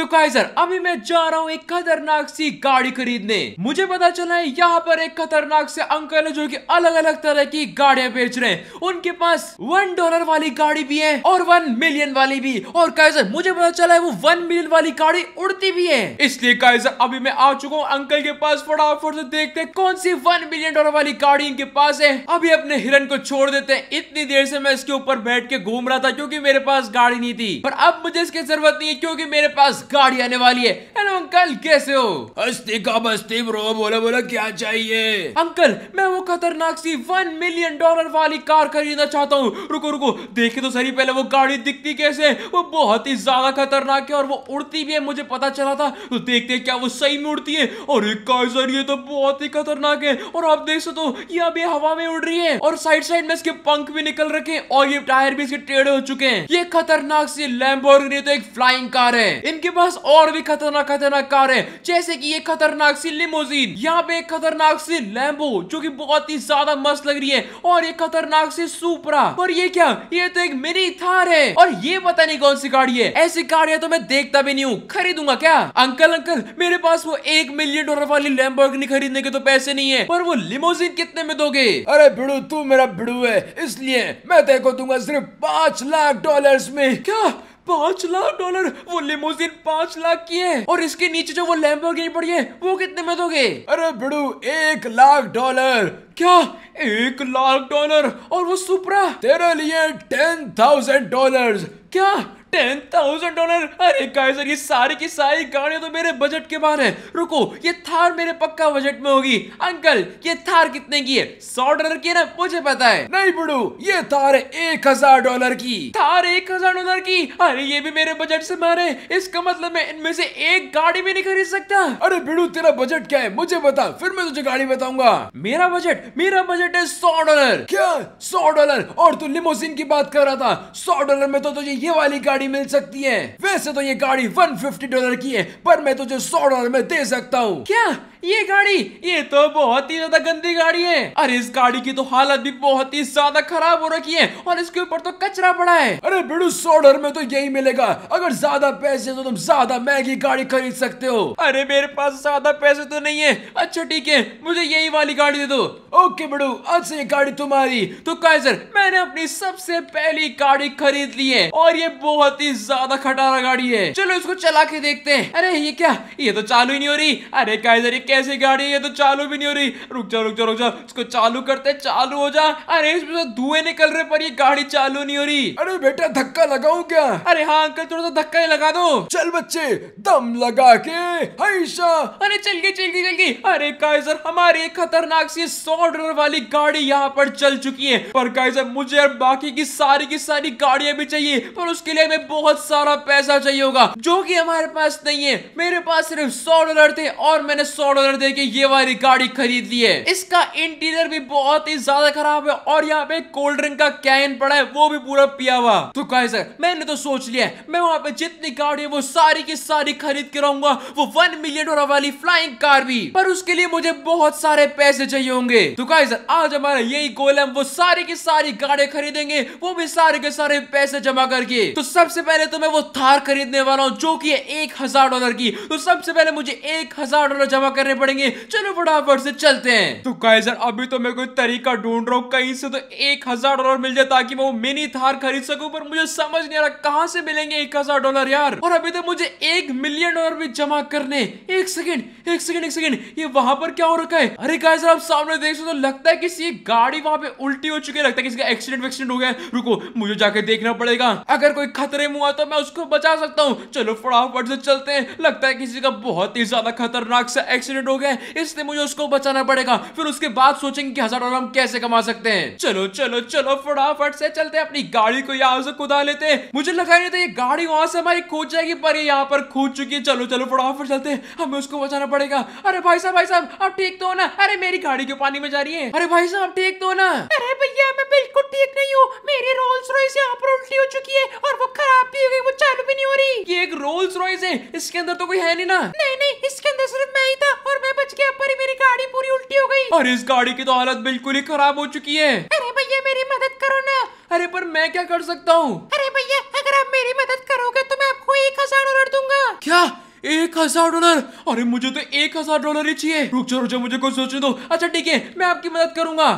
तो काइजर अभी मैं जा रहा हूँ एक खतरनाक सी गाड़ी खरीदने मुझे पता चला है यहाँ पर एक खतरनाक से अंकल है जो कि अलग अलग तरह की गाड़ियां बेच रहे हैं उनके पास वन डॉलर वाली गाड़ी भी है और वन मिलियन वाली भी और काइजर मुझे पता चला है वो वन मिलियन वाली गाड़ी उड़ती भी है इसलिए काइजर अभी मैं आ चुका हूँ अंकल के पास फटाफट से देखते कौन सी वन मिलियन डॉलर वाली गाड़ी इनके पास है अभी अपने हिरन को छोड़ देते हैं इतनी देर से मैं इसके ऊपर बैठ के घूम रहा था क्योंकि मेरे पास गाड़ी नहीं थी पर अब मुझे इसकी जरूरत नहीं है क्योंकि मेरे पास गाड़ी आने वाली है हेलो अंकल कैसे हो अस्ती का बस्ती ब्रो बोले बोले क्या चाहिए अंकल मैं वो खतरनाक सी वन मिलियन डॉलर वाली कार खरीदना चाहता हूँ रुको रुको देखे तो सही पहले वो गाड़ी दिखती कैसे वो बहुत ही ज्यादा खतरनाक है और वो उड़ती भी है मुझे पता चला था तो देखते क्या वो सही में उड़ती है और एक काइजर ये तो बहुत ही खतरनाक है और आप देख सकते हो ये अभी हवा में उड़ रही है और साइड साइड में इसके पंख भी निकल रखे और ये टायर भी इसके टेढ़े हो चुके हैं ये खतरनाक सी लैम्बोर्गिनी तो एक फ्लाइंग कार है इनके पास और भी खतरनाक खतरनाक कार है जैसे की ये खतरनाक सी लिमोजीन यहाँ पे एक खतरनाक सी लैम्बो जो की बहुत ही ज्यादा मस्त लग रही है और एक खतरनाक सी सुपरा और ये क्या ये तो एक मिनी थार है और ये पता नहीं कौन सी गाड़ी है ऐसी गाड़ियां तो मैं देखता भी नहीं हूँ खरीदूंगा क्या अंकल अंकल मेरे पास वो एक मिलियन डॉलर वाली लैम्बो खरीदने के तो पैसे नहीं है पर वो लिमोजिन कितने में दोगे अरे भिड़ू तू मेरा भिड़ू है इसलिए मैं देखो दूंगा सिर्फ पांच लाख डॉलर में क्या पांच लाख डॉलर वो लिमोजिन पांच लाख की है और इसके नीचे जो वो लैम्बोर्गिनी पड़ी है वो कितने में दोगे अरे बड़ू एक लाख डॉलर क्या एक लाख डॉलर और वो सुपरा तेरे लिए टेन थाउजेंड डॉलर क्या टेन थाउजेंड डॉलर अरे काइजर ये सारी की सारी गाड़ियां तो मेरे बजट के बाहर है रुको ये थार मेरे पक्का बजट में होगी अंकल ये थार कितने की है सौ डॉलर की है ना मुझे पता है नहीं बुड़ू ये थार एक हजार डॉलर की थार एक हजार डॉलर की अरे ये भी मेरे बजट से बाहर है इसका मतलब मैं इनमें से एक गाड़ी भी नहीं खरीद सकता अरे बिड़ू तेरा बजट क्या है मुझे बता फिर मैं तुझे गाड़ी बताऊंगा मेरा बजट मेरा बजट है सौ डॉलर क्या सौ डॉलर और तू लिमोसिन की बात कर रहा था सौ डॉलर में तो तुझे ये वाली गाड़ी मिल सकती है वैसे तो ये गाड़ी वन फिफ्टी डॉलर की है पर मैं तुझे सौ डॉलर में दे सकता हूँ क्या ये गाड़ी ये तो बहुत ही ज्यादा गंदी गाड़ी है अरे इस गाड़ी की तो हालत भी बहुत ही ज्यादा खराब हो रखी है और इसके ऊपर तो कचरा पड़ा है अरे बेडू सोडर में तो यही मिलेगा अगर ज्यादा पैसे तो तुम ज्यादा महंगी गाड़ी खरीद सकते हो अरे मेरे पास ज्यादा पैसे तो नहीं है अच्छा ठीक है मुझे यही वाली गाड़ी दे दो ओके बेडू आज से ये गाड़ी तुम्हारी तो कायसर मैंने अपनी सबसे पहली गाड़ी खरीद ली है और ये बहुत ही ज्यादा खटारा गाड़ी है चलो इसको चला के देखते हैं अरे ये क्या ये तो चालू ही नहीं हो रही अरे कैसे कैसी गाड़ी है ये तो चालू भी नहीं हो रही रुक जा रुक जा रुक जा इसको चालू करते चालू हो जा अरे इसमें से धुएं निकल रहे पर ये गाड़ी चालू नहीं हो रही अरे बेटा धक्का लगाऊ क्या अरे हाँ अंकल थोड़ा सा धक्का ही लगा दो चल बच्चे दम लगा के हईशा अरे चल गई चल गई चल गई अरे काइजर हमारी खतरनाक सी सौ डॉलर वाली गाड़ी यहाँ पर चल चुकी है पर काइजर मुझे अब बाकी की सारी की सारी गाड़ियां भी चाहिए पर उसके लिए हमें बहुत सारा पैसा चाहिए होगा जो की हमारे पास नहीं है मेरे पास सिर्फ सौ डॉलर थे और मैंने सौ डॉलर दे के ये वाली गाड़ी खरीद ली है इसका इंटीरियर भी बहुत ही ज्यादा खराब है और यहाँ पे कोल्ड ड्रिंक का कैन पड़ा है वो भी पूरा पिया हुआ तो कहे सर मैंने तो सोच लिया है मैं वहाँ पे जितनी गाड़ी है वो सारी की सारी खरीद के रहूंगा वो वन मिलियन डॉलर वाली फ्लाइंग कार भी पर उसके लिए मुझे बहुत सारे पैसे चाहिए होंगे तो कहे सर आज हमारा यही गोल है वो सारी की सारी गाड़ी खरीदेंगे वो भी सारे के सारे पैसे जमा करके तो सबसे पहले तो मैं वो थार खरीदने वाला हूँ जो की एक हजार डॉलर की तो सबसे पहले मुझे एक हजार डॉलर जमा करने करने पड़ेंगे चलो फटाफट से चलते हैं तो काइजर अभी तो मैं कोई तरीका ढूंढ रहा हूँ कहीं से तो एक हजार डॉलर मिल जाए ताकि मैं वो मिनी थार खरीद सकूं पर मुझे समझ नहीं आ रहा कहाँ से मिलेंगे एक हजार डॉलर यार और अभी तो मुझे एक मिलियन डॉलर भी जमा करने एक सेकेंड एक सेकेंड एक सेकेंड ये वहां पर क्या हो रखा है अरे कैसे आप सामने देख सकते तो लगता है किसी गाड़ी वहां पे उल्टी हो चुकी है लगता है किसी का एक्सीडेंट एक्सीडेंट हो गया रुको मुझे जाके देखना पड़ेगा अगर कोई खतरे में हुआ तो मैं उसको बचा सकता हूँ चलो फटाफट से चलते हैं लगता है किसी का बहुत ही ज्यादा खतरनाक सा एक्सीडेंट एक्सीडेंट हो गया इसलिए मुझे उसको बचाना पड़ेगा फिर उसके बाद सोचेंगे कि हजार डॉलर हम कैसे कमा सकते हैं चलो चलो चलो फटाफट से चलते हैं अपनी गाड़ी को यहाँ से कुदा लेते हैं मुझे लगा नहीं था ये गाड़ी वहां से हमारी खोज जाएगी पर ये यहाँ पर खोज चुकी है चलो चलो फटाफट चलते हमें उसको बचाना पड़ेगा अरे भाई साहब भाई साहब आप ठीक तो ना अरे मेरी गाड़ी क्यों पानी में जा रही है अरे भाई साहब आप ठीक तो ना अरे भैया मैं बिल्कुल ठीक नहीं हूँ मेरी रोल्स रॉयस यहाँ पर उल्टी हो चुकी है और वो खराब भी हो गई वो चालू भी नहीं हो रही ये एक रोल्स रॉयस है इसके अंदर तो कोई है नहीं ना नहीं और इस गाड़ी की तो हालत बिल्कुल ही खराब हो चुकी है अरे भैया मेरी मदद करो ना अरे पर मैं क्या कर सकता हूँ अरे भैया अगर आप मेरी मदद करोगे तो मैं आपको एक हजार डॉलर दूंगा क्या एक हजार डॉलर अरे मुझे तो एक हजार डॉलर ही चाहिए रुक जाओ मुझे कुछ सोचने दो अच्छा ठीक है मैं आपकी मदद करूंगा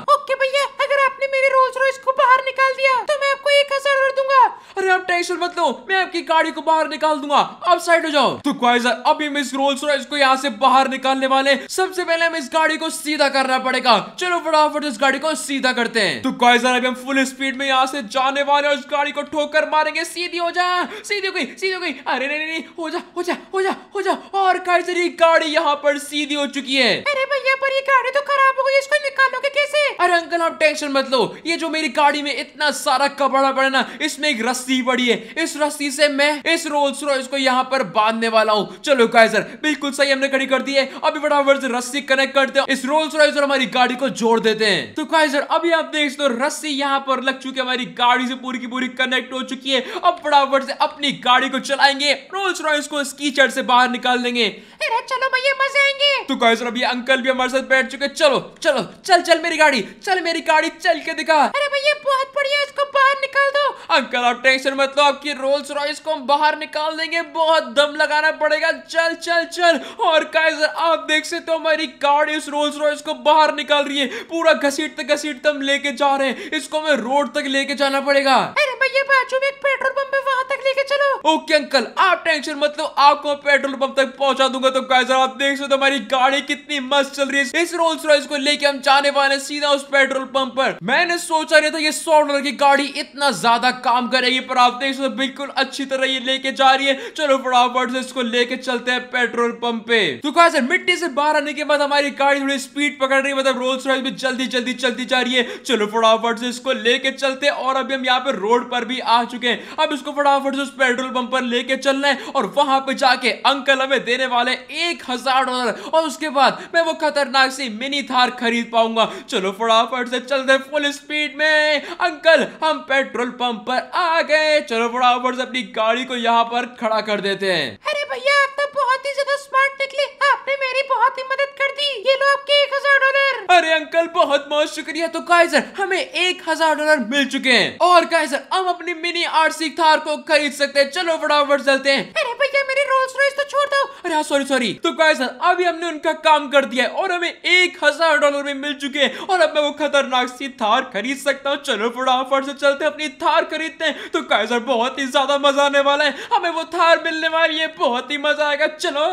निकाल दिया तो मैं आपको एक हजार डॉलर दूंगा अरे आप टेंशन मत लो मैं आपकी गाड़ी को बाहर निकाल दूंगा आप साइड हो जाओ तो क्वाइजर अभी मिस इस रोल्स रॉयस को यहाँ से बाहर निकालने वाले सबसे पहले हम इस गाड़ी को सीधा करना पड़ेगा चलो फटाफट इस गाड़ी को सीधा करते हैं तो क्वाइजर अभी हम फुल स्पीड में यहाँ से जाने वाले और इस गाड़ी को ठोकर मारेंगे सीधी हो जा सीधी हो गई सीधी हो गई अरे नहीं नहीं हो जा हो जा हो जा हो जा और क्वाइजर ये गाड़ी यहाँ पर सीधी हो चुकी है अरे भैया पर ये गाड़ी तो खराब हो गई इसको निकालोगे कैसे अरे अंकल आप टेंशन मत लो ये जो मेरी गाड़ी में इतना सारा कपड़ा पड़े ना इसमें एक रस्सी पड़ी है इस रस्सी से मैं इस रोल्स रॉयस को यहाँ पर बांधने वाला हूँ चलो सर बिल्कुल सही हमने खड़ी कर दी है अभी फटाफट से रस्सी कनेक्ट करते हैं इस रोल्स रॉयस और हमारी गाड़ी को जोड़ देते हैं तो सर अभी आप देख सकते रस्सी यहाँ पर लग चुकी है हमारी गाड़ी से पूरी की पूरी कनेक्ट हो चुकी है अब फटाफट से अपनी गाड़ी को चलाएंगे रोल्स रॉयस को इस कीचड़ से बाहर निकाल देंगे रहे चलो भैया मजे आएंगे तो गाइस अब ये अंकल भी हमारे साथ बैठ चुके चलो चलो चल चल मेरी गाड़ी चल मेरी गाड़ी चल के दिखा अरे भैया बहुत बढ़िया इसको बाहर निकाल दो अंकल आप टेंशन मत लो आपकी रोल्स रॉयस को हम बाहर निकाल देंगे बहुत दम लगाना पड़ेगा चल चल चल और कैसे आप देख सकते हो हमारी गाड़ी इस रोल्स रॉयस को बाहर निकाल रही है पूरा घसीटते घसीटते हम लेके जा रहे हैं इसको हमें रोड तक लेके जाना पड़ेगा अरे भैया बाजू में एक पेट्रोल पंप है वहाँ तक लेके चलो ओके अंकल आप टेंशन मत लो आपको पेट्रोल पंप तक पहुँचा दूंगा तो आप देख सकते तो हमारी गाड़ी कितनी मस्त चल रही है इस रोल्स रॉयस को लेके हम जाने वाले सीधा उस पेट्रोल पंप पर मैंने सोचा नहीं था ये सौ डॉलर की गाड़ी इतना ज्यादा काम करेगी पर आप देख सकते बिल्कुल अच्छी तरह ये लेके जा रही है चलो फटाफट से इसको लेके चलते हैं पेट्रोल पंप पे तो कैसे मिट्टी से बाहर आने के बाद हमारी गाड़ी थोड़ी स्पीड पकड़ रही है मतलब रोल्स रॉयस भी जल्दी जल्दी चलती जा रही है चलो फटाफट से इसको लेके चलते और अभी हम यहाँ पे रोड पर भी आ चुके हैं अब इसको फटाफट से उस पेट्रोल पंप पर लेके चलना है और वहां पे जाके अंकल हमें देने वाले एक हजार डॉलर और उसके बाद मैं वो खतरनाक सी मिनी थार खरीद पाऊंगा चलो फटाफट से चलते फुल स्पीड में अंकल हम पेट्रोल पंप पर आ गए चलो फटाफट से अपनी गाड़ी को यहाँ पर खड़ा कर देते हैं अरे भैया आप तो बहुत ही ज्यादा स्मार्ट निकले आपने मेरी बहुत ही मदद कर दी ये लो आपके एक हजार डॉलर अरे अंकल बहुत बहुत शुक्रिया तो कायसर हमें एक हजार डॉलर मिल चुके हैं और कायसर हम अपनी मिनी आरसी थार को खरीद सकते हैं चलो फटाफट चलते हैं अरे भैया मेरी रोल्स रॉयस तो छोड़ दो अरे सॉरी हाँ, सॉरी तो गाइस अभी हमने उनका काम कर दिया है और हमें एक हजार डॉलर में मिल चुके हैं और अब मैं वो खतरनाक सी थार खरीद सकता हूँ चलो फटाफट से चलते अपनी थार खरीदते हैं तो गाइस बहुत ही ज्यादा मजा आने वाला है हमें वो थार मिलने वाली है बहुत ही मजा आएगा चलो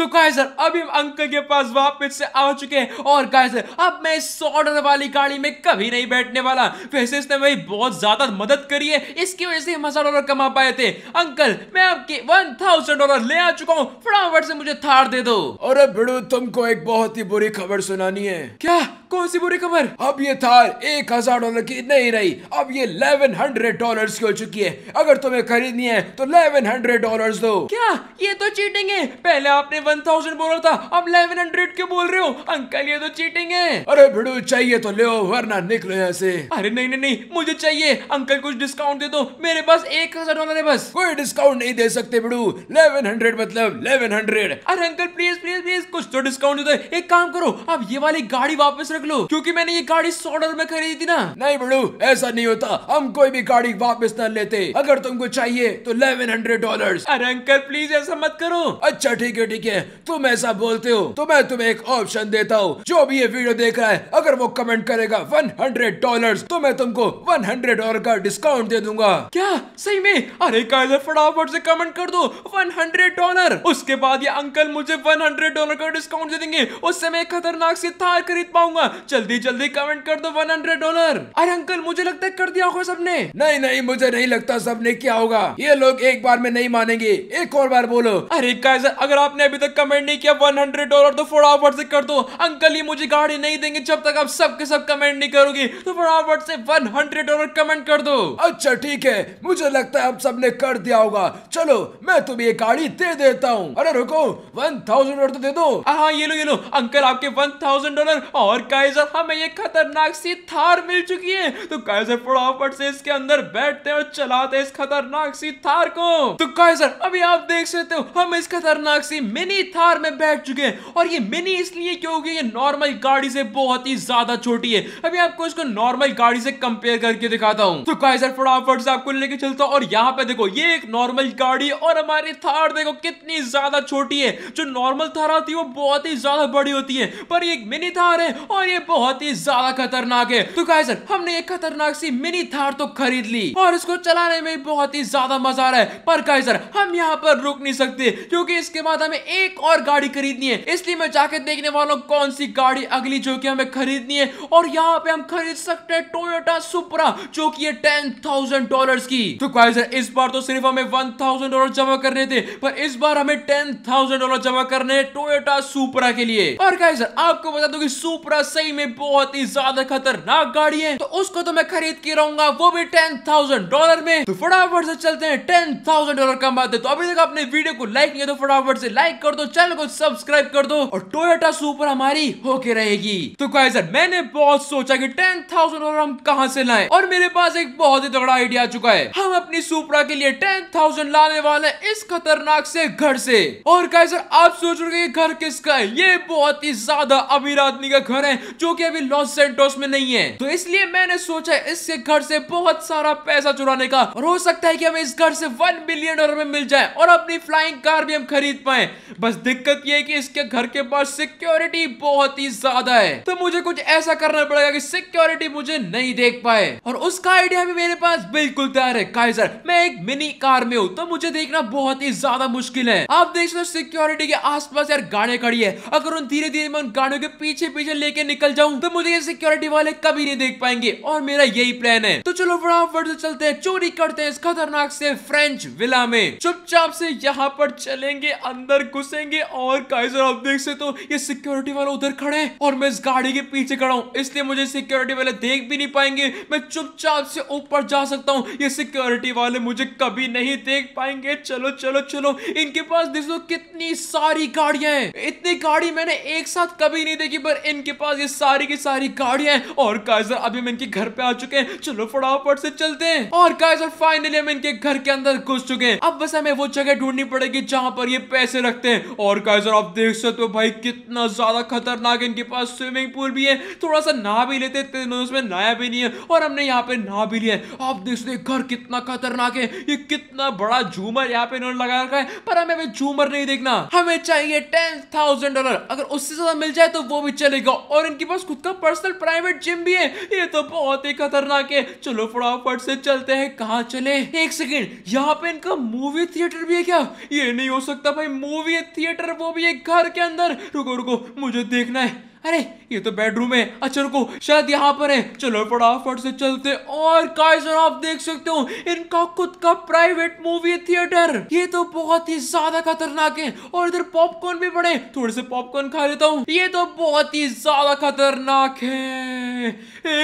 तो गाइस अभी हम अंकल के पास वापस से आ चुके हैं और गाइस अब मैं सौ डॉलर वाली गाड़ी में कभी नहीं बैठने वाला वैसे इसने मेरी बहुत ज्यादा मदद करी है इसकी वजह से हम हजार डॉलर कमा पाए थे अंकल मैं आपके वन थाउजेंड डॉलर ले आ चुका हूँ फटाफट से मुझे थार दे दो अरे बिड़ू तुमको एक बहुत ही बुरी खबर सुनानी है क्या कौन सी बुरी खबर अब ये थार एक हजार डॉलर की नहीं रही अब ये इलेवन हंड्रेड डॉलर की हो चुकी है अगर तुम्हें खरीदनी है तो इलेवन हंड्रेड डॉलर दो क्या ये तो चीटिंग है पहले आपने वन थाउजेंड बोला था अब इलेवन हंड्रेड क्यों बोल रहे हो अंकल ये तो चीटिंग है अरे भिड़ो चाहिए तो ले वरना निकलो यहाँ से अरे नहीं नहीं नहीं मुझे चाहिए अंकल कुछ डिस्काउंट दे दो मेरे पास एक हजार डॉलर है बस कोई डिस्काउंट नहीं दे सकते भिड़ू इलेवन हंड्रेड मतलब इलेवन हंड्रेड हंड्रेड अरे अंकल प्लीज प्लीज प्लीज कुछ तो डिस्काउंट दे एक काम करो आप ये वाली गाड़ी वापस रख लो क्योंकि मैंने ये गाड़ी सौ डॉलर में खरीदी थी ना नहीं बड़ू ऐसा नहीं होता हम कोई भी गाड़ी वापस न लेते अगर तुमको चाहिए तो इलेवन हंड्रेड डॉलर अरे अंकल प्लीज ऐसा मत करो अच्छा ठीक है ठीक है तुम ऐसा बोलते हो तो मैं तुम्हें एक ऑप्शन देता हूँ जो भी ये वीडियो देख रहा है अगर वो कमेंट करेगा वन हंड्रेड डॉलर तो मैं तुमको वन हंड्रेड डॉलर का डिस्काउंट दे दूंगा क्या सही में अरे फटाफट से कमेंट कर दो वन हंड्रेड डॉलर उसके बाद ये अंकल मुझे 100 डॉलर का डिस्काउंट दे देंगे उससे मैं खतरनाक सी थार खरीद पाऊंगा जल्दी जल्दी कमेंट कर दो 100 डॉलर अरे अंकल मुझे लगता है कर दिया होगा सबने नहीं नहीं मुझे नहीं लगता सबने क्या होगा ये लोग एक बार में नहीं मानेंगे एक और बार बोलो अरे कैसे अगर आपने अभी तक कमेंट नहीं किया 100 डॉलर तो फटाफट से कर दो अंकल ये मुझे गाड़ी नहीं देंगे जब तक आप सबके सब कमेंट नहीं करोगे तो फटाफट से हंड्रेड डॉलर कमेंट कर दो अच्छा ठीक है मुझे लगता है आप सबने कर दिया होगा चलो मैं तुम्हें गाड़ी दे देता हूँ अरे रुको देखो वन थाउजेंड डॉलर तो दे दो हाँ ये लो ये लो अंकल आपके वन थाउजेंड डॉलर और काइजर हमें हाँ, ये खतरनाक सी थार मिल चुकी है तो काइजर फटाफट से इसके अंदर बैठते हैं और चलाते हैं इस खतरनाक सी थार को तो काइजर अभी आप देख सकते हो हम इस खतरनाक सी मिनी थार में बैठ चुके हैं और ये मिनी इसलिए क्योंकि ये नॉर्मल गाड़ी से बहुत ही ज्यादा छोटी है अभी आपको इसको नॉर्मल गाड़ी से कंपेयर करके दिखाता हूँ तो काइजर फटाफट से आपको लेके चलता हूँ और यहाँ पे देखो ये एक नॉर्मल गाड़ी और हमारी थार देखो कितनी ज्यादा छोटी छोटी है जो नॉर्मल थार होती है वो बहुत ही ज्यादा बड़ी होती है पर ये एक मिनी थार है और ये बहुत ही ज्यादा खतरनाक है तो कहा सर हमने एक खतरनाक सी मिनी थार तो खरीद ली और इसको चलाने में बहुत ही ज्यादा मजा आ रहा है पर कहा सर हम यहाँ पर रुक नहीं सकते क्योंकि इसके बाद हमें एक और गाड़ी खरीदनी है इसलिए मैं जाके देखने वाला हूँ कौन सी गाड़ी अगली जो की हमें खरीदनी है और यहाँ पे हम खरीद सकते हैं टोयोटा सुपरा जो की है टेन थाउजेंड डॉलर की तो गाइजर इस बार तो सिर्फ हमें वन थाउजेंड डॉलर जमा करने थे पर इस बार हमें टेन थाउजेंड डॉलर जमा करने टोयोटा सुपरा के लिए और गाइज आपको बता दो कि सुपरा सही में बहुत ही ज्यादा खतरनाक गाड़ी है तो उसको तो मैं खरीद के रहूंगा वो भी टेन थाउजेंड डॉलर में तो फटाफट से चलते हैं टेन थाउजेंड डॉलर कमाते तो अभी तक अपने वीडियो को लाइक नहीं तो फटाफट से लाइक कर दो चैनल को सब्सक्राइब कर दो और टोयोटा सुपर हमारी होके रहेगी तो गाइज मैंने बहुत सोचा की टेन डॉलर हम कहा से लाए और मेरे पास एक बहुत ही तगड़ा आइडिया आ चुका है हम अपनी सुपरा के लिए टेन लाने वाले इस खतरनाक से घर से और और आप सोच रहे ये घर किसका है ये बहुत ही ज्यादा अमीर आदमी का घर है जो कि अभी लॉस सेंटोस में नहीं है तो इसलिए मैंने सोचा इसके घर से बहुत सारा पैसा चुराने का और हो सकता है कि हमें इस घर से वन मिलियन डॉलर में मिल जाए और अपनी फ्लाइंग कार भी हम खरीद पाए बस दिक्कत ये है कि इसके घर के पास सिक्योरिटी बहुत ही ज्यादा है तो मुझे कुछ ऐसा करना पड़ेगा कि सिक्योरिटी मुझे नहीं देख पाए और उसका आइडिया भी मेरे पास बिल्कुल तैयार है काइजर मैं एक मिनी कार में हूँ तो मुझे देखना बहुत ही ज्यादा मुश्किल है आप देख सकते सिक्योरिटी के आसपास यार गाड़ियां खड़ी है अगर उन धीरे धीरे मैं उन गाड़ियों के पीछे पीछे लेके निकल जाऊं तो मुझे ये सिक्योरिटी वाले कभी नहीं देख पाएंगे और मेरा यही प्लान है तो चलो फटाफट से चलते हैं चोरी करते हैं इस खतरनाक से फ्रेंच विला में चुपचाप से यहाँ पर चलेंगे अंदर घुसेंगे और काइजर आप देख से तो ये सिक्योरिटी वाले उधर खड़े हैं और मैं इस गाड़ी के पीछे खड़ा हूँ इसलिए मुझे सिक्योरिटी वाले देख भी नहीं पाएंगे मैं चुपचाप से ऊपर जा सकता हूँ ये सिक्योरिटी वाले मुझे कभी नहीं देख पाएंगे चलो चलो चलो इनके पास देखो कितना इतनी सारी गाड़ियां हैं इतनी गाड़ी मैंने एक साथ कभी नहीं देखी पर इनके पास ये सारी की सारी गाड़ियां हैं और काइजर अभी हम इनके घर पे आ चुके हैं चलो फटाफट से चलते हैं और काइजर फाइनली हम इनके घर के अंदर घुस चुके हैं अब बस हमें वो जगह ढूंढनी पड़ेगी जहाँ पर ये पैसे रखते हैं और काइजर आप देख सकते हो भाई कितना ज्यादा खतरनाक इनके पास स्विमिंग पूल भी है थोड़ा सा नहा भी लेते उसमें नहाया भी नहीं है और हमने यहाँ पे नहा भी लिया आप देख सकते घर कितना खतरनाक है ये कितना बड़ा झूमर यहाँ पे इन्होंने लगा रखा है पर हमें झूमर नहीं देखना हमें चाहिए टेन थाउजेंड डॉलर अगर उससे ज्यादा मिल जाए तो वो भी चलेगा और इनके पास खुद का पर्सनल प्राइवेट जिम भी है ये तो बहुत ही खतरनाक है चलो फटाफट से चलते हैं कहा चले एक सेकेंड यहाँ पे इनका मूवी थिएटर भी है क्या ये नहीं हो सकता भाई मूवी थिएटर वो भी एक घर के अंदर रुको रुको मुझे देखना है अरे ये तो बेडरूम है अच्छा रुको शायद यहाँ पर है चलो फटाफट से चलते और काइजन आप देख सकते हो इनका खुद का प्राइवेट मूवी थिएटर ये तो बहुत ही ज्यादा खतरनाक है और इधर पॉपकॉर्न भी पड़े थोड़े से पॉपकॉर्न खा लेता हूँ ये तो बहुत ही ज्यादा खतरनाक है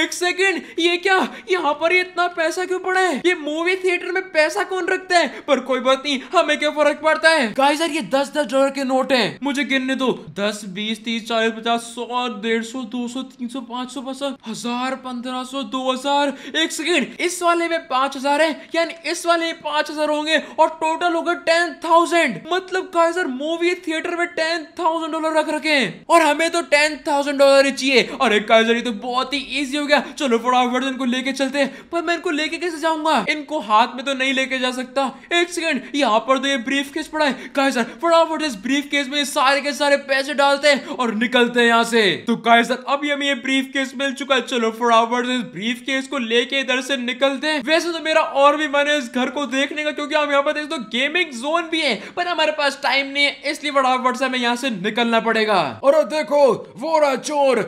एक सेकेंड ये क्या यहाँ पर इतना पैसा क्यों पड़ा है ये मूवी थिएटर में पैसा कौन रखता है पर कोई बात नहीं हमें क्या फर्क पड़ता है यार ये दस दस डॉलर के नोट है मुझे गिनने दो दस बीस तीस चालीस पचास सौ पाँच डेढ़ सौ दो सौ तीन सौ पाँच सौ पचास हजार पंद्रह सौ दो हजार एक सेकेंड इस वाले में पांच हजार है यानी इस वाले में पांच हजार होंगे और टोटल होगा टेन थाउजेंड मतलब मूवी थिएटर में टेन थाउजेंड डॉलर रख रखे हैं और हमें तो टेन थाउजेंड डॉलर ही चाहिए और एक सर ये तो बहुत ही इजी हो गया चलो फटाफट इनको लेके चलते हैं पर मैं इनको लेके कैसे जाऊंगा इनको हाथ में तो नहीं लेके जा सकता एक सेकेंड यहाँ पर तो ये ब्रीफ केस पड़ा है सर फटाफट इस ब्रीफ केस में सारे के सारे पैसे डालते हैं और निकलते हैं यहाँ से से तो गाइस अब हमें ये ब्रीफ केस मिल चुका है चलो फटाफट इस ब्रीफ केस को लेके इधर से निकलते हैं वैसे तो मेरा और भी मन है इस घर को देखने का क्योंकि हम यहाँ पर देख तो गेमिंग जोन भी है पर हमारे पास टाइम नहीं है इसलिए फटाफट से हमें यहाँ से निकलना पड़ेगा और देखो वो रहा चोर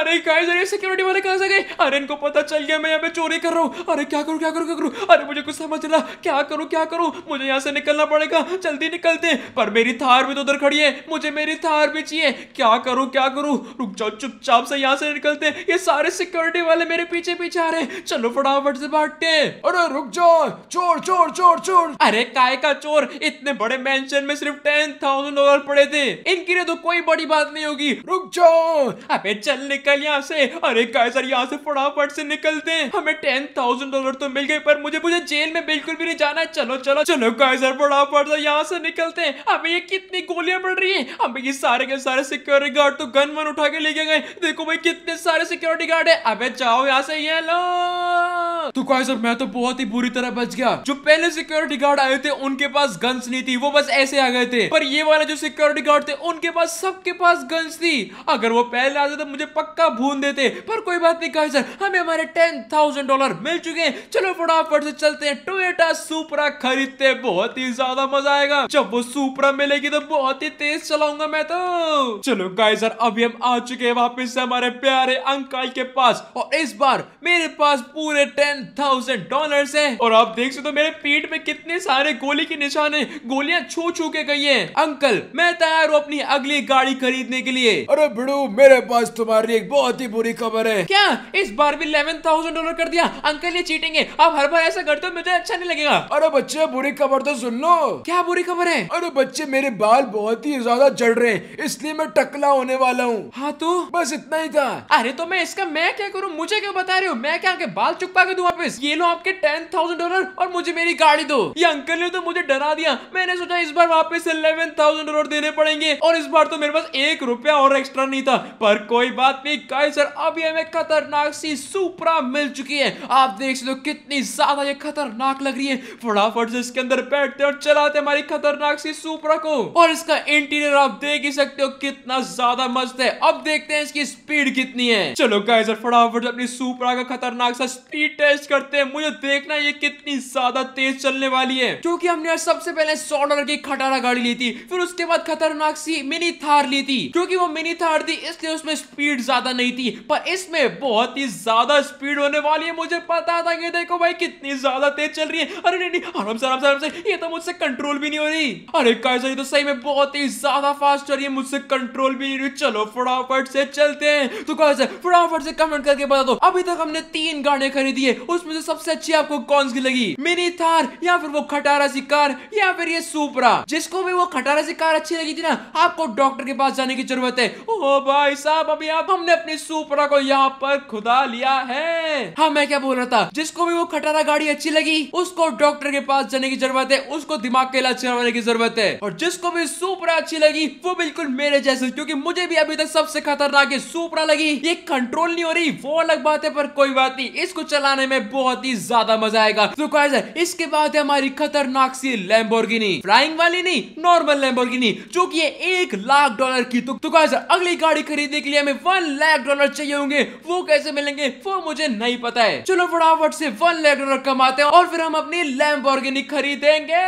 अरे गाइस अरे सिक्योरिटी वाले कहां से गए अरे इनको पता चल गया मैं यहाँ पे चोरी कर रहा हूँ अरे क्या करूँ क्या करूँ क्या करूँ अरे मुझे कुछ समझ रहा क्या करूँ क्या करूँ मुझे यहाँ से निकलना पड़ेगा जल्दी निकलते पर मेरी थार भी तो उधर खड़ी है मुझे मेरी थार भी चाहिए क्या करूँ क्या क्या करूं रुक जाओ चुपचाप से यहाँ से निकलते ये सारे सिक्योरिटी वाले मेरे पीछे पीछे आ रहे चलो फटाफट से भागते अरे रुक जाओ चोर चोर चोर चोर अरे काय का चोर इतने बड़े मैं सिर्फ टेन थाउजेंड डॉलर पड़े थे इनके लिए तो कोई बड़ी बात नहीं होगी रुक जाओ अबे चल निकल यहाँ से अरे काय सर यहाँ से फटाफट से निकलते हमें टेन थाउजेंड डॉलर तो मिल गए पर मुझे मुझे जेल में बिल्कुल भी नहीं जाना चलो चलो चलो काय सर फटाफट से यहाँ से निकलते हैं हमें ये कितनी गोलियां पड़ रही है हमें ये सारे के सारे सिक्योरिटी गार्ड तो गन वन उठा के लेके गए देखो भाई कितने सारे सिक्योरिटी गार्ड है अबे जाओ यहाँ से ये लो तो गाइस अब मैं तो बहुत ही बुरी तरह बच गया जो पहले सिक्योरिटी गार्ड आए थे उनके पास गन्स नहीं थी वो बस ऐसे आ गए थे पर ये वाले जो सिक्योरिटी गार्ड थे उनके पास सबके पास गन्स थी अगर वो पहले आते तो मुझे पक्का भून देते पर कोई बात नहीं कहा सर हमें हमारे टेन थाउजेंड डॉलर मिल चुके हैं चलो फटाफट से चलते हैं टोयोटा सुपरा खरीदते बहुत ही ज्यादा मजा आएगा जब वो सुपरा मिलेगी तो बहुत ही तेज चलाऊंगा मैं तो चलो गाइस अभी हम आ चुके हैं वापस से हमारे प्यारे अंकल के पास और इस बार मेरे पास पूरे टेन थाउजेंड डॉलर है और आप देख सकते हो मेरे पीठ में कितने सारे गोली के निशान है गोलियां छू छू के गई है अंकल मैं तैयार हूँ अपनी अगली गाड़ी खरीदने के लिए अरे भिड़ू मेरे पास तुम्हारी एक बहुत ही बुरी खबर है क्या इस बार भी इलेवन थाउजेंड डॉलर कर दिया अंकल ये चीटेंगे आप हर बार ऐसा करते हो मुझे अच्छा नहीं लगेगा अरे बच्चे बुरी खबर तो सुन लो क्या बुरी खबर है अरे बच्चे मेरे बाल बहुत ही ज्यादा जड़ रहे हैं इसलिए मैं टकला होने वाला वाला हूँ हाँ तो बस इतना ही था अरे तो मैं इसका मैं क्या करूँ मुझे क्यों बता रहे हो मैं क्या आपके बाल चुपका के दू वापस ये लो आपके टेन थाउजेंड डॉलर और मुझे मेरी गाड़ी दो ये अंकल ने तो मुझे डरा दिया मैंने सोचा इस बार वापस इलेवन थाउजेंड डॉलर देने पड़ेंगे और इस बार तो मेरे पास एक रुपया और एक्स्ट्रा नहीं था पर कोई बात नहीं गाइस सर अभी हमें खतरनाक सी सुपरा मिल चुकी है आप देख सकते हो कितनी ज्यादा ये खतरनाक लग रही है फटाफट से इसके अंदर बैठते और चलाते हमारी खतरनाक सी सुपरा को और इसका इंटीरियर आप देख ही सकते हो कितना ज्यादा मस्त है अब देखते हैं इसकी स्पीड कितनी है चलो गाइस फटाफट अपनी सुपरा का खतरनाक सा स्पीड टेस्ट करते हैं मुझे देखना ये कितनी ज्यादा तेज चलने वाली है क्योंकि हमने सबसे पहले सौ डॉलर की खटारा गाड़ी ली थी फिर उसके बाद खतरनाक सी मिनी थार ली थी क्योंकि वो मिनी थार थी इसलिए उसमें स्पीड ज्यादा नहीं थी पर इसमें बहुत ही ज्यादा स्पीड होने वाली है मुझे पता था कि देखो भाई कितनी ज्यादा तेज चल रही है अरे नहीं आराम से आराम से आराम से ये तो मुझसे कंट्रोल भी नहीं हो रही अरे गाइस ये तो सही में बहुत ही ज्यादा फास्ट चल रही है मुझसे कंट्रोल भी नहीं हो रही चलो चलो फटाफट से चलते हैं तो कैसे फटाफट से कमेंट करके बता दो अभी तक हमने तीन गाड़ियां खरीदी है उसमें से सबसे अच्छी आपको कौन सी लगी मिनी थार या फिर वो खटारा सी कार या फिर ये सुपरा जिसको भी वो खटारा सी कार अच्छी लगी थी ना आपको डॉक्टर के पास जाने की जरूरत है ओ भाई साहब अभी आप हमने अपनी सुपरा को यहाँ पर खुदा लिया है हाँ मैं क्या बोल रहा था जिसको भी वो खटारा गाड़ी अच्छी लगी उसको डॉक्टर के पास जाने की जरूरत है उसको दिमाग के इलाज करवाने की जरूरत है और जिसको भी सुपरा अच्छी लगी वो बिल्कुल मेरे जैसे क्योंकि मुझे भी अभी तक सबसे खतरनाक है सुपरा लगी ये कंट्रोल नहीं हो रही वो अलग बात है पर कोई बात नहीं इसको चलाने में बहुत ही ज्यादा मजा आएगा तो इसके बाद है हमारी खतरनाक सी लैम्बोर्गिनी फ्लाइंग वाली नहीं नॉर्मल लैम्बोर्गिनी जो की एक लाख डॉलर की तो, तो अगली गाड़ी खरीदने के लिए हमें वन लाख डॉलर चाहिए होंगे वो कैसे मिलेंगे वो मुझे नहीं पता है चलो फटाफट से वन लाख डॉलर कमाते हैं और फिर हम अपनी लैम्बोर्गिनी खरीदेंगे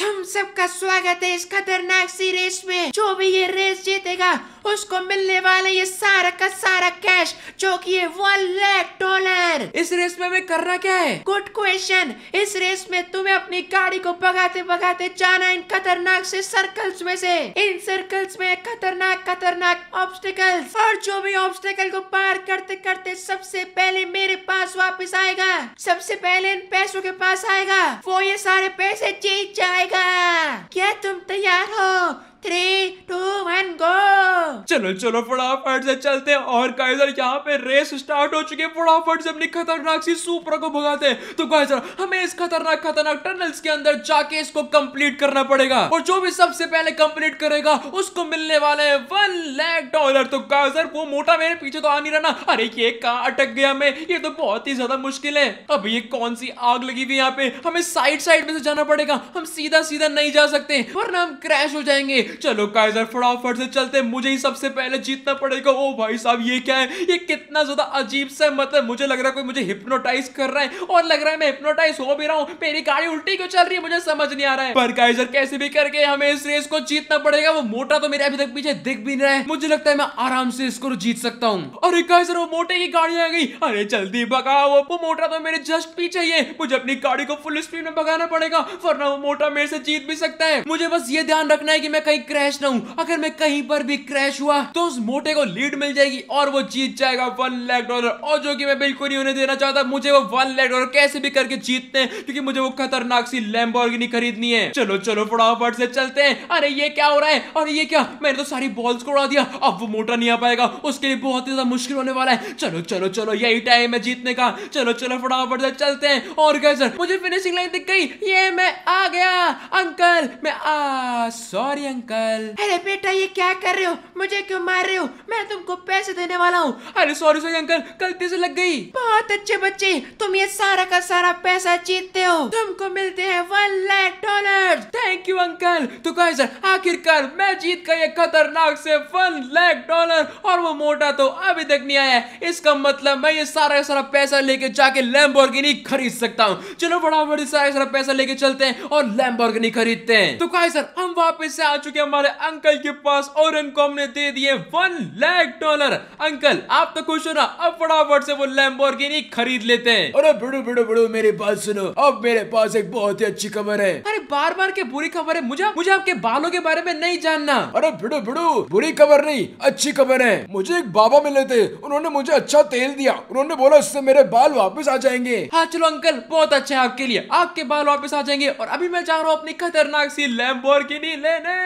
तुम सबका स्वागत है इस खतरनाक सी रेस में जो भी ये रेस जीतेगा उसको मिलने वाला ये सारा का सारा कैश जो कि है वन लाख डॉलर इस रेस में हमें करना क्या है गुड क्वेश्चन इस रेस में तुम्हें अपनी गाड़ी को भगाते भगाते जाना इन खतरनाक से सर्कल्स में से इन सर्कल्स में खतरनाक खतरनाक ऑब्स्टिकल्स और जो भी ऑब्स्टिकल को पार करते करते सबसे पहले मेरे पास वापस आएगा सबसे पहले इन पैसों के पास आएगा वो ये सारे पैसे जीत जाएगा क्या तुम तैयार हो थ्री टू वन गो चलो चलो फटाफट से चलते हैं और काइजर यहाँ पे रेस स्टार्ट हो चुकी है फटाफट से अपनी खतरनाक सी सुपर को भगाते हैं तो काइजर हमें इस खतरनाक खतरनाक टनल्स के अंदर जाके इसको कंप्लीट करना पड़ेगा और जो भी सबसे पहले कंप्लीट करेगा उसको मिलने वाले हैं वन लैख डॉलर तो काइजर वो मोटा मेरे पीछे तो आ नहीं रहा अरे ये कहा अटक गया मैं ये तो बहुत ही ज्यादा मुश्किल है अब ये कौन सी आग लगी हुई यहाँ पे हमें साइड साइड में से जाना पड़ेगा हम सीधा सीधा नहीं जा सकते वरना हम क्रैश हो जाएंगे चलो काइजर फटाफट से चलते मुझे ही सबसे पहले जीतना पड़ेगा ओ भाई साहब ये क्या है ये कितना ज्यादा अजीब सा मतलब मुझे लग रहा है कोई मुझे हिप्नोटाइज कर रहा है और लग रहा है मैं हिप्नोटाइज हो भी रहा हूँ मेरी गाड़ी उल्टी क्यों चल रही है मुझे समझ नहीं आ रहा है पर काइजर कैसे भी करके हमें इस रेस को जीतना पड़ेगा वो मोटा तो मेरे अभी तक पीछे दिख भी नहीं रहा है मुझे लगता है मैं आराम से इसको जीत सकता हूँ अरे काइजर वो मोटे की गाड़ी आ गई अरे जल्दी भगाओ वो मोटा तो मेरे जस्ट पीछे ही है मुझे अपनी गाड़ी को फुल स्पीड में भगाना पड़ेगा वरना वो मोटा मेरे से जीत भी सकता है मुझे बस ये ध्यान रखना है कि मैं कहीं कहीं क्रैश ना हूं अगर मैं कहीं पर भी क्रैश हुआ तो उस मोटे को लीड मिल जाएगी और वो जीत जाएगा वन लाख डॉलर और जो कि मैं बिल्कुल नहीं उन्हें देना चाहता मुझे वो वन लाख डॉलर कैसे भी करके जीतते हैं क्योंकि मुझे वो खतरनाक सी लैम्बोर्गिनी खरीदनी है चलो चलो फटाफट से चलते हैं अरे ये क्या हो रहा है अरे ये क्या मैंने तो सारी बॉल्स को उड़ा दिया अब वो मोटा नहीं आ पाएगा उसके लिए बहुत ही ज्यादा मुश्किल होने वाला है चलो चलो चलो यही टाइम है जीतने का चलो चलो फटाफट से चलते हैं और क्या सर मुझे फिनिशिंग लाइन दिख गई ये मैं आ गया अंकल मैं आ सॉरी अंकल अंकल अरे बेटा ये क्या कर रहे हो मुझे क्यों मार रहे हो मैं तुमको पैसे देने वाला हूँ अरे सॉरी सॉरी अंकल गलती से लग गई बहुत अच्छे बच्चे तुम ये सारा का सारा पैसा जीतते हो तुमको मिलते हैं one lakh dollar thank you uncle तो कहे सर आखिरकार मैं जीत गई खतरनाक से वन लाख डॉलर और वो मोटा तो अभी तक नहीं आया इसका मतलब मैं ये सारा सारा पैसा लेके जाके लैम्बोर्गिनी खरीद सकता हूँ चलो बड़ा बड़ी सारा सारा पैसा लेके चलते हैं और लैम्बोर्गिनी खरीदते हैं तो कहे सर हम वापस से आ चुके थे हमारे अंकल के पास और इनको हमने दे दिए वन लाख डॉलर अंकल आप तो खुश हो ना अब फटाफट से वो लैम्बोर्गिनी खरीद लेते हैं अरे बिड़ू बिड़ू बिड़ू मेरी बात सुनो अब मेरे पास एक बहुत ही अच्छी खबर है अरे बार बार के बुरी खबर है मुझे मुझे आपके बालों के बारे में नहीं जानना अरे बिड़ू बिड़ू बुरी खबर नहीं अच्छी खबर है मुझे एक बाबा मिले थे उन्होंने मुझे अच्छा तेल दिया उन्होंने बोला उससे मेरे बाल वापस आ जाएंगे हाँ चलो अंकल बहुत अच्छा है आपके लिए आपके बाल वापस आ जाएंगे और अभी मैं जा रहा हूँ अपनी खतरनाक सी लैम्बोर्गिनी लेने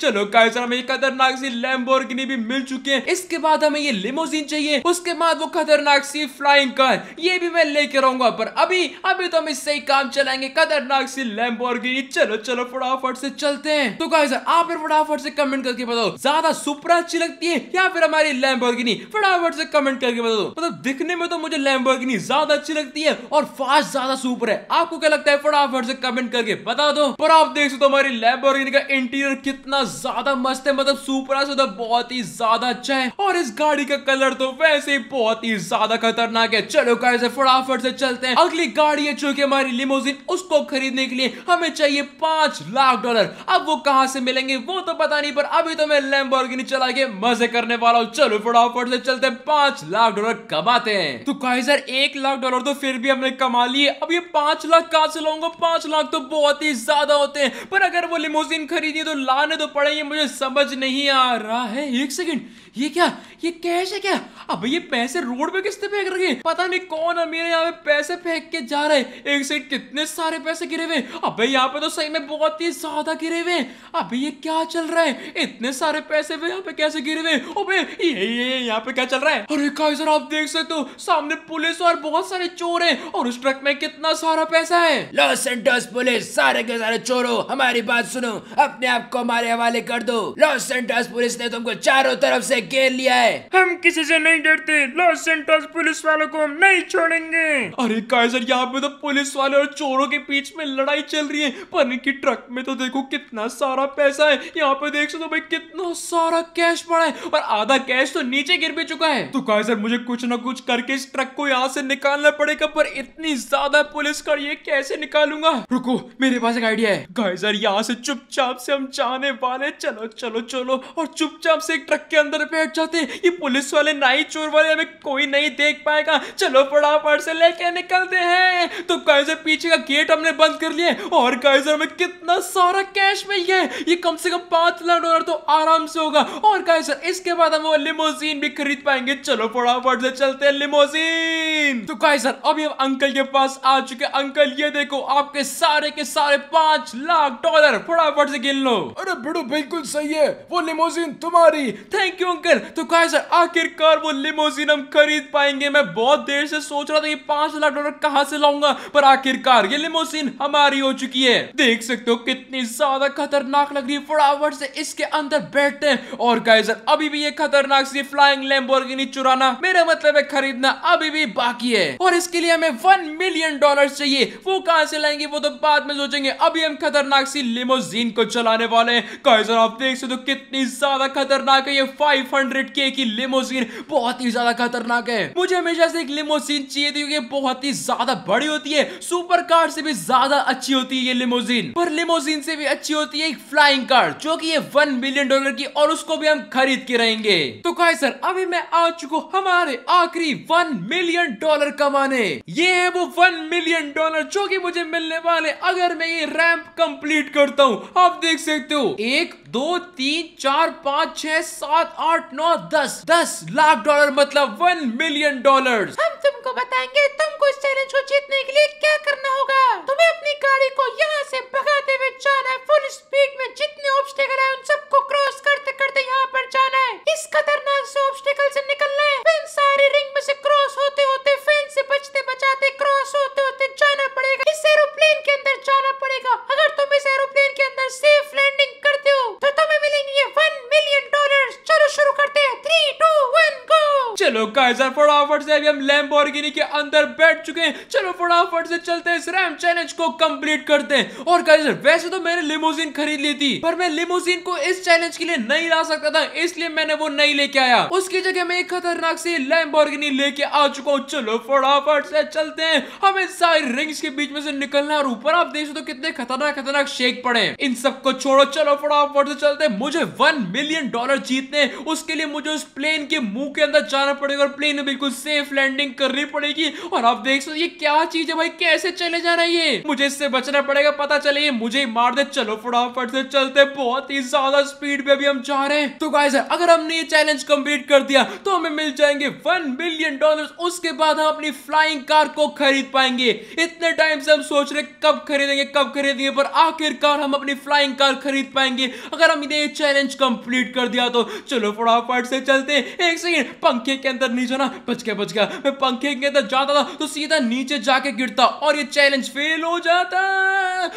चलो गाइस हमें ये खतरनाक सी लैम्बोर्गिनी भी मिल चुके हैं इसके बाद हमें ये लिमोजिन चाहिए उसके बाद वो खतरनाक सी फ्लाइंग कार ये भी मैं लेके रहूंगा पर अभी अभी तो हम इससे ही काम चलाएंगे खतरनाक सी लैम्बोर्गिनी चलो चलो फटाफट से चलते हैं तो गाइस आप फिर फटाफट से कमेंट करके बताओ ज्यादा सुपर अच्छी लगती है या फिर हमारी लैम्बोर्गिनी फटाफट से कमेंट करके बताओ मतलब दिखने में तो मुझे लैम्बोर्गिनी ज्यादा अच्छी लगती है और फास्ट ज्यादा सुपर है आपको क्या लगता है फटाफट से कमेंट करके बता दो पर आप देख सकते हो हमारी लैम्बोर्गिनी का इंटीरियर कितना इतना ज्यादा मस्त है मतलब सुपरा से तो बहुत ही ज्यादा अच्छा है और इस गाड़ी का कलर तो वैसे ही बहुत ही ज्यादा खतरनाक है चलो गाड़ी से फटाफट से चलते हैं अगली गाड़ी है जो की हमारी लिमोजिन उसको खरीदने के लिए हमें चाहिए पांच लाख डॉलर अब वो कहा से मिलेंगे वो तो पता नहीं पर अभी तो मैं लैम्बोर्गिनी चला के मजे करने वाला हूँ चलो फटाफट से चलते हैं पांच लाख डॉलर कमाते हैं तो कहा सर एक लाख डॉलर तो फिर भी हमने कमा लिए अब ये पांच लाख कहा से लाऊंगा पांच लाख तो बहुत ही ज्यादा होते हैं पर अगर वो लिमोजिन खरीदी तो लाने तो पड़ा ये मुझे समझ नहीं आ रहा है एक सेकंड ये क्या ये कैश है क्या अब ये पैसे रोड पे किसने फेंक रखे पता नहीं कौन अमीर यहाँ पे पैसे फेंक के जा रहे एक सेकंड कितने सारे पैसे गिरे हुए अबे यहाँ पे तो सही में बहुत ही ज्यादा गिरे हुए अब ये क्या चल रहा है इतने सारे पैसे वे यहाँ पे कैसे गिरे हुए अबे ये ये, यहाँ पे क्या चल रहा है अरे काय सर आप देख सकते हो सामने पुलिस और बहुत सारे चोर है और उस ट्रक में कितना सारा पैसा है लॉस एंटर्स पुलिस सारे के सारे चोरों हमारी बात सुनो अपने आप को हमारे हवाले कर दो लॉस सेंटोस पुलिस ने तुमको चारों तरफ से घेर लिया है हम किसी से नहीं डरते लॉस सेंटोस पुलिस वालों को हम नहीं छोड़ेंगे अरे कायसर यहाँ पे तो पुलिस वाले और चोरों के बीच में लड़ाई चल रही है पर इनकी ट्रक में तो देखो कितना सारा पैसा है यहाँ पे देख सकते भाई कितना सारा कैश पड़ा है और आधा कैश तो नीचे गिर भी चुका है तो कायसर मुझे कुछ ना कुछ करके इस ट्रक को यहाँ से निकालना पड़ेगा पर इतनी ज्यादा पुलिस का ये कैसे निकालूंगा रुको मेरे पास एक आइडिया है गाइजर यहाँ से चुपचाप से हम जाने वाले चलो चलो चलो और चुपचाप से एक ट्रक के अंदर बैठ जाते ये पुलिस वाले नाई चोर वाले हमें कोई नहीं देख पाएगा चलो फटाफट से लेके निकलते हैं तो कैसे पीछे का गेट हमने बंद कर लिया और कैसे हमें कितना सारा कैश मिल गया ये कम से कम पांच लाख डॉलर तो आराम से होगा और कैसे इसके बाद हम वो लिमोजीन भी खरीद पाएंगे चलो फटाफट से चलते हैं लिमोजीन तो कैसर अभी हम अंकल के पास आ चुके अंकल ये देखो आपके सारे के सारे पांच लाख डॉलर फटाफट से गिन लो अरे बिड़ू बिल्कुल सही है वो लिमोजिन तुम्हारी थैंक यू अंकल तो कहा सर आखिरकार वो लिमोजिन हम खरीद पाएंगे मैं बहुत देर से सोच रहा था ये पांच लाख डॉलर कहाँ से लाऊंगा पर आखिरकार ये लिमोजिन हमारी हो चुकी है देख सकते हो कितनी ज्यादा खतरनाक लग रही है फटाफट से इसके अंदर बैठते हैं और कहा सर अभी भी ये खतरनाक सी फ्लाइंग लैम्बोर्गिनी चुराना मेरा मतलब है खरीदना अभी भी बाकी है और इसके लिए हमें वन मिलियन डॉलर चाहिए वो कहाँ से लाएंगे वो तो बाद में सोचेंगे अभी हम खतरनाक सी लिमोजिन को चलाने वाले हैं गाइस आप देख सकते हो कितनी ज्यादा खतरनाक है ये 500 के की लिमोसिन बहुत ही ज्यादा खतरनाक है मुझे हमेशा से एक लिमोसिन चाहिए थी क्योंकि बहुत ही ज्यादा बड़ी होती है सुपर कार से भी ज्यादा अच्छी होती है ये लिमोसिन पर लिमोसिन से भी अच्छी होती है एक फ्लाइंग कार जो की वन मिलियन डॉलर की और उसको भी हम खरीद के रहेंगे तो कहा सर अभी मैं आ चुका हमारे आखिरी वन मिलियन डॉलर कमाने ये है वो वन मिलियन डॉलर जो की मुझे मिलने वाले अगर मैं ये रैंप कंप्लीट करता हूँ आप देख सकते हो एक दो तीन चार पाँच छह सात आठ नौ दस दस लाख डॉलर मतलब वन मिलियन डॉलर हम तुमको बताएंगे तुमको इस चैलेंज को जीतने के लिए क्या करना होगा तुम्हें अपनी गाड़ी को यहाँ से भगाते हुए जाना है फुल स्पीड में जितने ऑब्स्टेकल है उन सबको क्रॉस करते करते यहाँ पर जाना है इस खतरनाक से ऑब्स्टेकल से निकलना है फिर सारे रिंग में से क्रॉस होते होते फैन से बचते बचाते क्रॉस होते होते जाना पड़ेगा इस एरोप्लेन के अंदर जाना पड़ेगा अगर तुम इस एरोप्लेन के अंदर सेफ लैंडिंग करते हो तो तुम्हें मिलेंगे वन मिलियन डॉलर चलो शुरू करते हैं थ्री टू वन गो चलो गाइजर फटाफट से अभी हम लैम्बोर्गिनी के अंदर बैठ चुके हैं चलो फटाफट से चलते हैं इस रैम चैलेंज को कंप्लीट करते हैं और गाइजर वैसे तो मैंने लिमोजिन खरीद ली थी पर मैं लिमोजिन को इस चैलेंज के लिए नहीं ला सकता था इसलिए मैंने वो नहीं लेके आया उसकी जगह मैं एक खतरनाक सी लैम्बोर्गिनी लेके आ चुका हूँ चलो फटाफट से चलते हैं हमें सारी रिंग्स के बीच में से निकलना और ऊपर आप देख तो कितने खतरनाक खतरनाक शेक पड़े इन सबको छोड़ो चलो फटाफट से चलते हैं मुझे वन मिलियन डॉलर जीतने उसके लिए मुझे उस प्लेन के मुंह के अंदर जाना पड़ेगा और प्लेन बिल्कुल सेफ लैंडिंग करनी पड़ेगी और आप देख सकते ये क्या चीज है भाई कैसे चले जा रहे हैं मुझे इससे बचना पड़ेगा पता चले ये मुझे मार दे चलो फटाफट से चलते बहुत ही ज्यादा स्पीड में भी हम जा रहे हैं तो गाइस अगर हमने ये चैलेंज कंप्लीट कर दिया तो हमें मिल जाएंगे वन मिलियन डॉलर उसके बाद हम अपनी फ्लाइंग कार को खरीद पाएंगे इतने टाइम से हम सोच रहे कब खरीदेंगे कब खरीदेंगे पर आखिरकार हम अपनी फ्लाइंग कार खरीद पाएंगे अगर हम ये चैलेंज कंप्लीट कर दिया तो चलो फटाफट से चलते एक सेकेंड पंखे के अंदर नीचे ना बच गया बच गया मैं पंखे के अंदर जाता था तो सीधा नीचे जाके गिरता और ये चैलेंज फेल हो जाता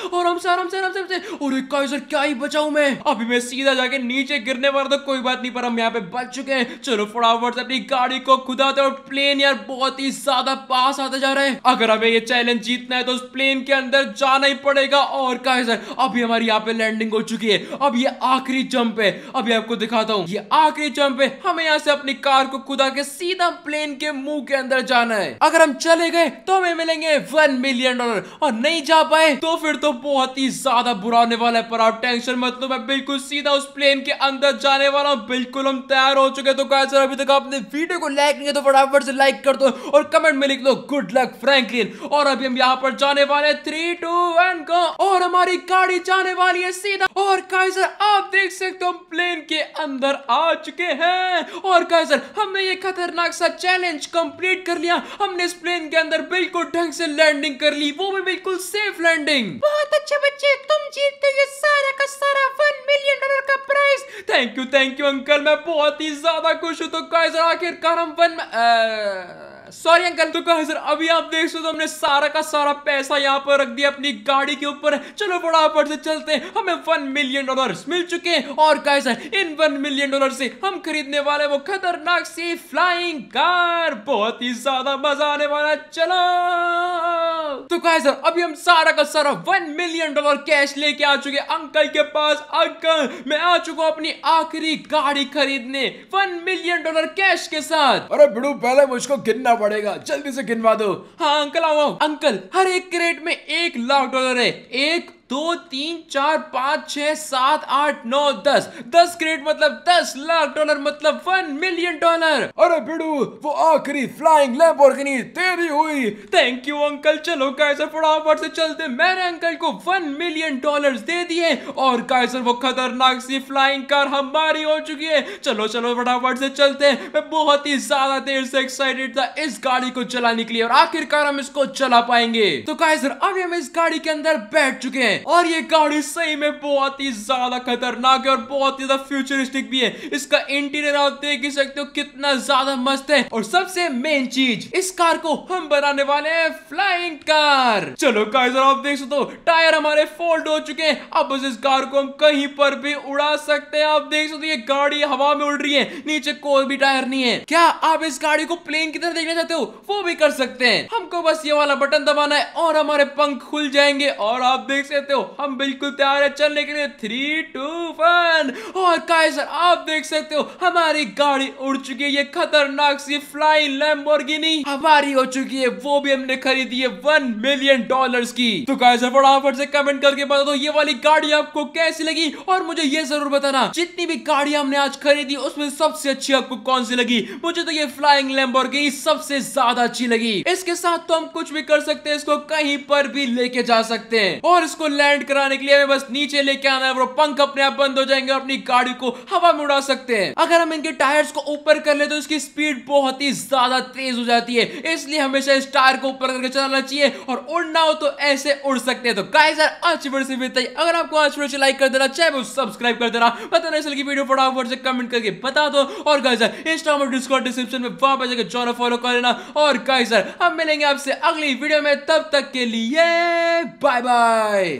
और हम सर आराम से आराम से और सर क्या ही बचाऊ मैं अभी मैं सीधा जाके नीचे गिरने वाला था कोई बात नहीं पर हम यहाँ पे बच चुके हैं चलो फटाफट से अपनी गाड़ी को खुदाते और प्लेन यार बहुत ही ज्यादा पास आते जा रहे हैं अगर हमें ये चैलेंज जीतना है तो उस प्लेन के अंदर जाना ही पड़ेगा और सर अभी हमारी यहाँ पे लैंडिंग हो चुकी है अब ये आखिरी जंप है अभी आपको दिखाता हूँ ये आखिरी जंप है हमें यहाँ से अपनी कार को खुदा के सीधा प्लेन के मुंह के अंदर जाना है अगर हम चले गए तो हमें मिलेंगे वन मिलियन डॉलर और नहीं जा पाए तो फिर तो बहुत ही ज्यादा बुरा होने वाला है पर आप टेंशन मत लो मैं बिल्कुल सीधा उस प्लेन के अंदर जाने वाला हूँ बिल्कुल हम तैयार हो चुके तो कैसे अभी तक आपने वीडियो को लाइक नहीं तो फटाफट से लाइक कर दो और कमेंट में लिख दो गुड लक फ्रेंकलिन और अभी हम यहाँ पर जाने वाले थ्री टू वन को और हमारी गाड़ी जाने वाली है सीधा और काइजर आप देख सकते हो हम प्लेन के अंदर आ चुके हैं और सर हमने ये खतरनाक सा चैलेंज कंप्लीट कर लिया हमने इस प्लेन के अंदर बिल्कुल ढंग से लैंडिंग कर ली वो भी बिल्कुल सेफ लैंडिंग बहुत अच्छे बच्चे तुम जीतते ये सारा का सारा वन मिलियन डॉलर का price thank you thank you uncle मैं बहुत ही ज्यादा खुश हूँ तो गाइस आखिरकार हम वन आ... सॉरी अंकल तो कहा सर अभी आप देख सकते हो हमने सारा का सारा पैसा यहाँ पर रख दिया अपनी गाड़ी के ऊपर चलो फटाफट से चलते हैं हमें वन मिलियन डॉलर मिल चुके हैं और कहा सर इन वन मिलियन डॉलर से हम खरीदने वाले वो खतरनाक सी फ्लाइंग कार बहुत ही ज्यादा मजा आने वाला चलो तो कहा सर अभी हम सारा का सारा वन मिलियन डॉलर कैश लेके आ चुके अंकल के पास अंकल मैं आ चुका अपनी आखिरी गाड़ी खरीदने वन मिलियन डॉलर कैश के साथ अरे बिड़ू पहले मुझको गिनना पड़ेगा जल्दी से गिनवा दो हाँ अंकल आओ अंकल हर एक क्रेट में एक लाख डॉलर है एक दो तीन चार पाँच छह सात आठ नौ दस दस क्रेट मतलब दस लाख डॉलर मतलब वन मिलियन डॉलर अरे बिडू वो आखिरी फ्लाइंग लैम्बोर्गिनी तेरी हुई थैंक यू अंकल चलो कायसर फटाफट से चलते मैंने अंकल को वन मिलियन डॉलर्स दे दिए और कैसर वो खतरनाक सी फ्लाइंग कार हमारी हो चुकी है चलो चलो फटाफट से चलते हैं मैं बहुत ही ज्यादा देर से एक्साइटेड था इस गाड़ी को चलाने के लिए और आखिरकार हम इसको चला पाएंगे तो कैसर अभी हम इस गाड़ी के अंदर बैठ चुके हैं और ये गाड़ी सही में बहुत ही ज्यादा खतरनाक है और बहुत ही ज्यादा फ्यूचरिस्टिक भी है इसका इंटीरियर आप देख ही सकते हो कितना ज्यादा मस्त है और सबसे मेन चीज इस कार को हम बनाने वाले हैं फ्लाइंग कार चलो कार आप देख सकते हो टायर हमारे फोल्ड हो चुके हैं अब बस इस कार को हम कहीं पर भी उड़ा सकते हैं आप देख सकते हो ये गाड़ी हवा में उड़ रही है नीचे कोई भी टायर नहीं है क्या आप इस गाड़ी को प्लेन की तरह देखना चाहते हो वो भी कर सकते हैं हमको बस ये वाला बटन दबाना है और हमारे पंख खुल जाएंगे और आप देख सकते सकते हो हम बिल्कुल तैयार है चलने के लिए थ्री टू वन और कायसर आप देख सकते हो हमारी गाड़ी उड़ चुकी है ये खतरनाक सी फ्लाइंग लैम्बोर्गिनी हमारी हो चुकी है वो भी हमने खरीदी है वन मिलियन डॉलर्स की तो कायसर फटाफट से कमेंट करके बता दो ये वाली गाड़ी आपको कैसी लगी और मुझे ये जरूर बताना जितनी भी गाड़ी हमने आज खरीदी उसमें सबसे अच्छी आपको कौन सी लगी मुझे तो ये फ्लाइंग लैम्बोर्गिनी सबसे ज्यादा अच्छी लगी इसके साथ तो हम कुछ भी कर सकते हैं इसको कहीं पर भी लेके जा सकते हैं और इसको लैंड कराने के लिए हमें बस नीचे लेके आना है और पंख अपने आप बंद हो जाएंगे और अपनी गाड़ी को हवा में उड़ा सकते हैं अगर हम इनके टायर्स को ऊपर कर ले तो इसकी स्पीड बहुत ही ज्यादा तेज हो जाती है इसलिए हमेशा इस टायर को ऊपर करके चलाना चाहिए और उड़ना हो तो ऐसे उड़ सकते हैं तो गाइस यार आज फिर से बिताई अगर आपको आज फिर से लाइक कर देना चाहे वो सब्सक्राइब कर देना बताना इस की वीडियो फटाफट से कमेंट करके बता दो और गाइस यार इंस्टा और डिस्कॉर्ड डिस्क्रिप्शन में वहां पर जाकर जॉन फॉलो कर लेना और गाइस यार हम मिलेंगे आपसे अगली वीडियो में तब तक के लिए बाय बाय